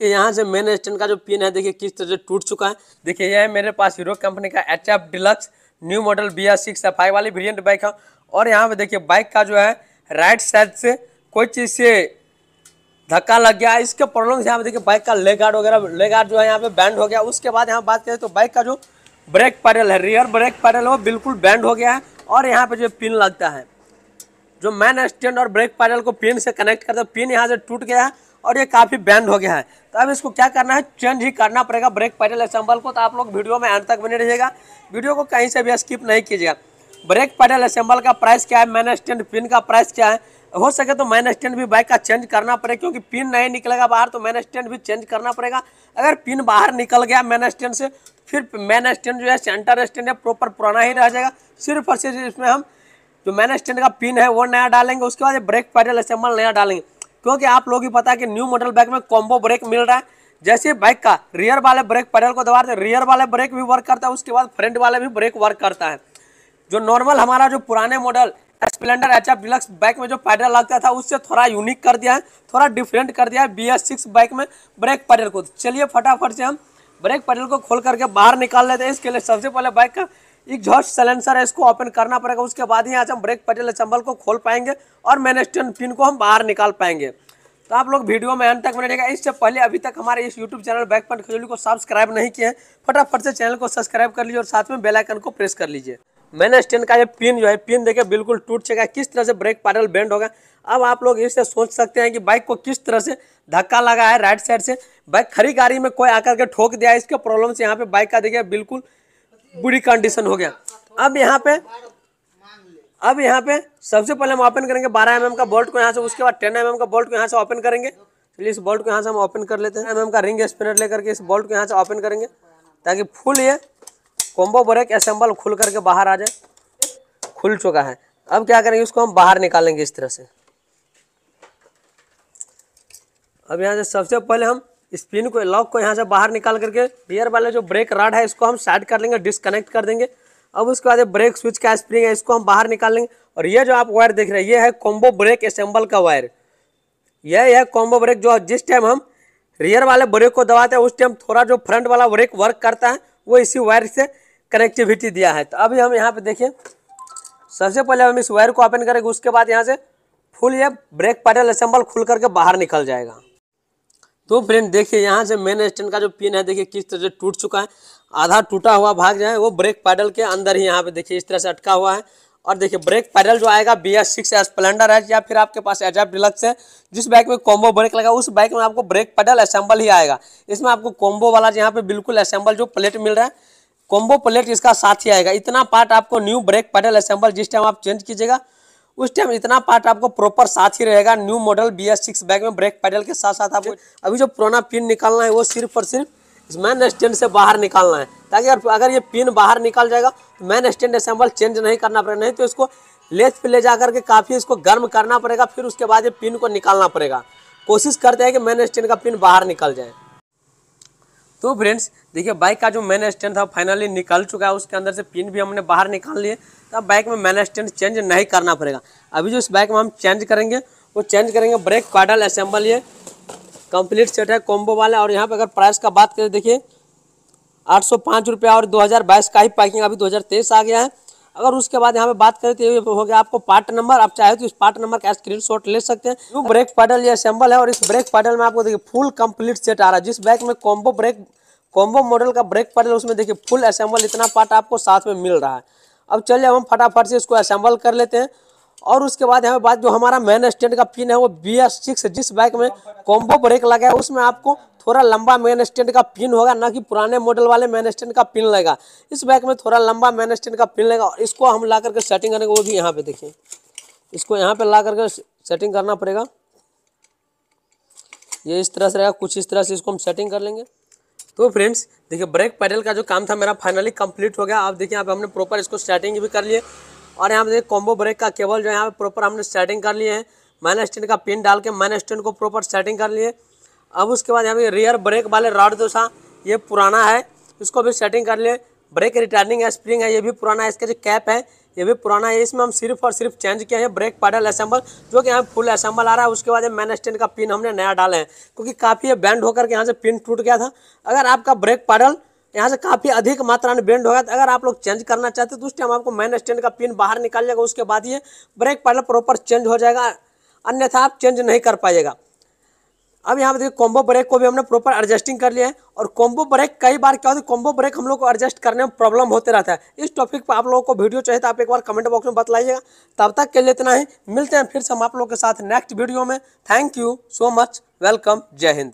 कि यहाँ से मेन स्टैंड का जो पिन है देखिए किस तरह से टूट चुका है देखिए यह है मेरे पास हीरो कंपनी का H F deluxe new model B S six F I वाली वेरियंट बाइक है और यहाँ पे देखिए बाइक का जो है राइट साइड से कोई चीज़ से धक्का लग गया इसके प्रॉब्लम से यहाँ पे देखिए बाइक का लेग गार्ड वगैरह लेग गार्ड जो है यहाँ पे बैंड हो गया उसके बाद यहाँ बात करें तो बाइक का जो ब्रेक पैडल है रियर ब्रेक पैडल वो बिल्कुल बैंड हो गया है और यहाँ पे जो पिन लगता है जो मैन स्टैंड और ब्रेक पैडल को पिन से कनेक्ट करता है पिन यहाँ से टूट गया है और ये काफ़ी बैंड हो गया है तो अब इसको क्या करना है चेंज ही करना पड़ेगा ब्रेक पैडल असेंबल को तो आप लोग वीडियो में अंत तक बने रहिएगा वीडियो को कहीं से भी स्किप नहीं कीजिएगा ब्रेक पैडल असेंबल का प्राइस क्या है मैन स्टैंड पिन का प्राइस क्या है हो सके तो मैन स्टैंड भी बाइक का चेंज करना पड़ेगा क्योंकि पिन नहीं निकलेगा बाहर तो मैन स्टैंड भी चेंज करना पड़ेगा अगर पिन बाहर निकल गया मैन स्टैंड से फिर मैन स्टैंड जो है सेंटर स्टैंड है प्रॉपर पुराना ही रह जाएगा सिर्फ और सिर्फ इसमें हम जो मैन स्टैंड का पिन है वो नया डालेंगे उसके बाद ब्रेक पैडल असेंबल नया डालेंगे क्योंकि आप लोग ही पता है कि न्यू मॉडल बाइक में कॉम्बो ब्रेक मिल रहा है जैसे बाइक का रियर वाले ब्रेक पैडल को दबाते रियर वाले ब्रेक भी वर्क करता है उसके बाद फ्रंट वाले भी ब्रेक वर्क करता है जो नॉर्मल हमारा जो पुराने model Splendor H F deluxe bike में जो पैडल लगता था उससे थोड़ा यूनिक कर दिया है थोड़ा डिफरेंट कर दिया है बी एस सिक्स बाइक में ब्रेक पैडल को चलिए फटाफट से हम ब्रेक पैडल को खोल करके बाहर निकाल लेते हैं इसके लिए सबसे पहले बाइक का एग्जॉस्ट सैलेंसर है इसको ओपन करना पड़ेगा उसके बाद ही आज हम ब्रेक पटेल चंबल को खोल पाएंगे और मैन स्टैंड पिन को हम बाहर निकाल पाएंगे तो आप लोग वीडियो में अंत तक बने रहेगा इससे पहले अभी तक हमारे इस YouTube channel back point Khajoli को सब्सक्राइब नहीं किए फटाफट से चैनल को सब्सक्राइब कर लीजिए और साथ में बेल आइकन को प्रेस कर लीजिए मैंने स्टैंड का ये पिन जो है पिन देखे बिल्कुल टूट चुका है किस तरह से ब्रेक पैडल बेंड होगा अब आप लोग इससे सोच सकते हैं कि बाइक को किस तरह से धक्का लगा है राइट साइड से बाइक खड़ी गाड़ी में कोई आकर के ठोक दिया इसके प्रॉब्लम से यहाँ पे बाइक का देखिए बिल्कुल बुरी कंडीशन हो गया अब यहाँ पे अब यहाँ पे सबसे पहले हम ओपन करेंगे 12 एम का बोल्ट को यहाँ से उसके बाद 10 एम का बोल्ट को यहाँ से ओपन करेंगे चलिए इस बोल्ट को यहाँ से हम ओपन कर लेते हैं एम का रिंग स्पिनर लेकर के इस बोल्ट को यहाँ से ओपन करेंगे ताकि फुल ये कॉम्बो ब्रेक असेंबल खुल करके बाहर आ जाए खुल चुका है अब क्या करेंगे उसको हम बाहर निकालेंगे इस तरह से अब यहाँ से सबसे पहले हम इस को लॉक को यहाँ से बाहर निकाल करके रियर वाले जो ब्रेक राड है इसको हम साइड कर लेंगे डिसकनेक्ट कर देंगे अब उसके बाद ब्रेक स्विच का स्प्रिंग है इसको हम बाहर निकाल लेंगे और ये जो आप वायर देख रहे हैं ये है कॉम्बो ब्रेक असेंबल का वायर यह है कॉम्बो ब्रेक जो जिस टाइम हम रियर वाले ब्रेक को दबाते हैं उस टाइम थोड़ा जो फ्रंट वाला ब्रेक वर्क करता है वो इसी वायर से कनेक्टिविटी दिया है तो अभी हम यहाँ पे देखिए सबसे पहले हम इस वायर को ओपन करेंगे उसके बाद यहाँ से फुल ये ब्रेक पैडल असेंबल खुल करके बाहर निकल जाएगा तो फ्रेंड देखिए यहाँ से मेन स्टैंड का जो पिन है देखिए किस तरह से टूट चुका है आधा टूटा हुआ भाग जो है वो ब्रेक पैडल के अंदर ही यहाँ पे देखिए इस तरह से अटका हुआ है और देखिए ब्रेक पैडल जो आएगा बी एस सिक्स स्प्लेंडर है या फिर आपके पास एजाप डिलक्स है जिस बाइक में कॉम्बो ब्रेक लगा उस बाइक में आपको ब्रेक पैडल असेंबल ही आएगा इसमें आपको कॉम्बो वाला यहाँ पे बिल्कुल असेंबल जो प्लेट मिल रहा है कॉम्बो प्लेट इसका साथ ही आएगा इतना पार्ट आपको न्यू ब्रेक पैडल असेंबल जिस टाइम आप चेंज कीजिएगा उस टाइम इतना पार्ट आपको प्रॉपर साथ ही रहेगा new model B S six bike में ब्रेक पैडल के साथ साथ आपको अभी जो पुराना पिन निकालना है वो सिर्फ और सिर्फ मैन स्टैंड से बाहर निकालना है ताकि अगर ये पिन बाहर निकल जाएगा तो मैन स्टैंड असेंबल चेंज नहीं करना पड़ेगा नहीं तो इसको लेथ पे ले जा करके काफ़ी इसको गर्म करना पड़ेगा फिर उसके बाद ये पिन को निकालना पड़ेगा कोशिश करते हैं कि मैन स्टैंड का पिन बाहर निकल जाए तो फ्रेंड्स देखिए बाइक का जो मैन स्टैंड था फाइनली निकल चुका है उसके अंदर से पिन भी हमने बाहर निकाल लिए तो अब बाइक में मैन स्टैंड चेंज नहीं करना पड़ेगा अभी जो इस बाइक में हम चेंज करेंगे वो चेंज करेंगे ब्रेक पैडल असेंबल ये कंप्लीट सेट है कॉम्बो वाला और यहाँ पर अगर प्राइस का बात करें देखिए आठ सौ पाँच रुपया और दो हज़ार बाईस का ही पैकिंग अभी दो हज़ार तेईस आ गया है अगर उसके बाद यहाँ पे बात करें तो ये हो गया आपको पार्ट नंबर आप चाहे तो इस पार्ट नंबर का स्क्रीन शॉट ले सकते हैं न्यू ब्रेक पैडल ये असेंबल है और इस ब्रेक पैडल में आपको देखिए फुल कंप्लीट सेट आ रहा है जिस बाइक में कॉम्बो ब्रेक कॉम्बो मॉडल का ब्रेक पैडल उसमें देखिए फुल असेंबल इतना पार्ट आपको साथ में मिल रहा है अब चलिए हम फटाफट से इसको असेंबल कर लेते हैं और उसके बाद यहाँ बात जो हमारा मेन स्टैंड का पिन है वो बी एस सिक्स जिस बाइक में कॉम्बो ब्रेक लगा है उसमें आपको थोड़ा लंबा मेन स्टैंड का पिन होगा ना कि पुराने मॉडल वाले मेन स्टैंड का पिन लगेगा इस बाइक में थोड़ा लंबा मेन स्टैंड का पिन लगेगा और इसको हम ला करके सेटिंग करेंगे वो भी यहाँ पे देखिए इसको यहाँ पे ला करके सेटिंग करना पड़ेगा ये इस तरह से रहेगा कुछ इस तरह से इसको हम सेटिंग कर लेंगे तो फ्रेंड्स देखिए ब्रेक पैडल का जो काम था मेरा फाइनली कंप्लीट हो गया आप देखिए यहाँ पे हमने प्रॉपर इसको सेटिंग भी कर लिए और यहाँ पे देखिए कॉम्बो ब्रेक का केबल जो है यहाँ पे प्रॉपर हमने सेटिंग कर लिए हैं मैन स्टैंड का पिन डाल के मैन स्टैंड को प्रॉपर सेटिंग कर लिए अब उसके बाद यहाँ पे रियर ब्रेक वाले रॉड जो था ये पुराना है इसको भी सेटिंग कर लिए ब्रेक रिटर्निंग है स्प्रिंग है ये भी पुराना है इसका जो कैप है ये भी पुराना है इसमें हम सिर्फ और सिर्फ चेंज किए हैं ब्रेक पैडल असेंबल जो कि यहाँ फुल असेंबल आ रहा है उसके बाद मैन स्टैंड का पिन हमने नया डाला है क्योंकि काफ़ी बैंड होकर के यहाँ से पिन टूट गया था अगर आपका ब्रेक पैडल यहाँ से काफ़ी अधिक मात्रा में बेंड होगा तो अगर आप लोग चेंज करना चाहते हैं तो उस टाइम आपको मेन स्टैंड का पिन बाहर निकाल जाएगा उसके बाद ये ब्रेक पैडल प्रॉपर चेंज हो जाएगा अन्यथा आप चेंज नहीं कर पाएगा अब यहाँ पे देखिए कॉम्बो ब्रेक को भी हमने प्रॉपर एडजस्टिंग कर लिया है और कॉम्बो ब्रेक कई बार क्या होता है कॉम्बो ब्रेक हम लोग को एडजस्ट करने में प्रॉब्लम होते रहता है इस टॉपिक पर आप लोगों को वीडियो चाहिए तो आप एक बार कमेंट बॉक्स में बताइएगा तब तक के लिए इतना ही मिलते हैं फिर से हम आप लोगों के साथ नेक्स्ट वीडियो में thank you so much welcome जय हिंद